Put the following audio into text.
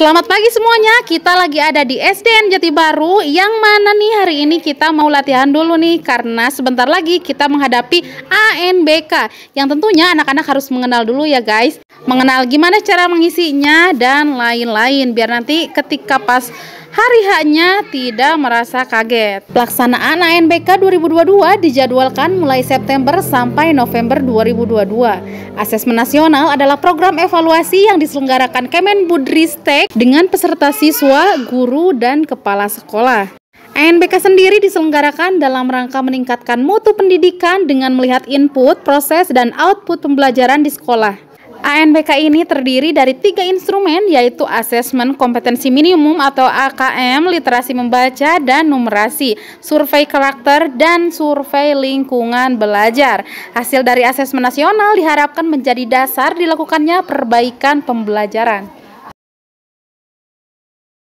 Selamat pagi semuanya, kita lagi ada di SDN Jati Baru Yang mana nih hari ini kita mau latihan dulu nih Karena sebentar lagi kita menghadapi ANBK Yang tentunya anak-anak harus mengenal dulu ya guys Mengenal gimana cara mengisinya dan lain-lain Biar nanti ketika pas hari hanya tidak merasa kaget. Pelaksanaan ANBK 2022 dijadwalkan mulai September sampai November 2022. Asesmen nasional adalah program evaluasi yang diselenggarakan Kemenbudristek dengan peserta siswa, guru, dan kepala sekolah. ANBK sendiri diselenggarakan dalam rangka meningkatkan mutu pendidikan dengan melihat input, proses, dan output pembelajaran di sekolah. ANBK ini terdiri dari tiga instrumen yaitu asesmen kompetensi minimum atau AKM, literasi membaca dan numerasi, survei karakter dan survei lingkungan belajar. Hasil dari asesmen nasional diharapkan menjadi dasar dilakukannya perbaikan pembelajaran.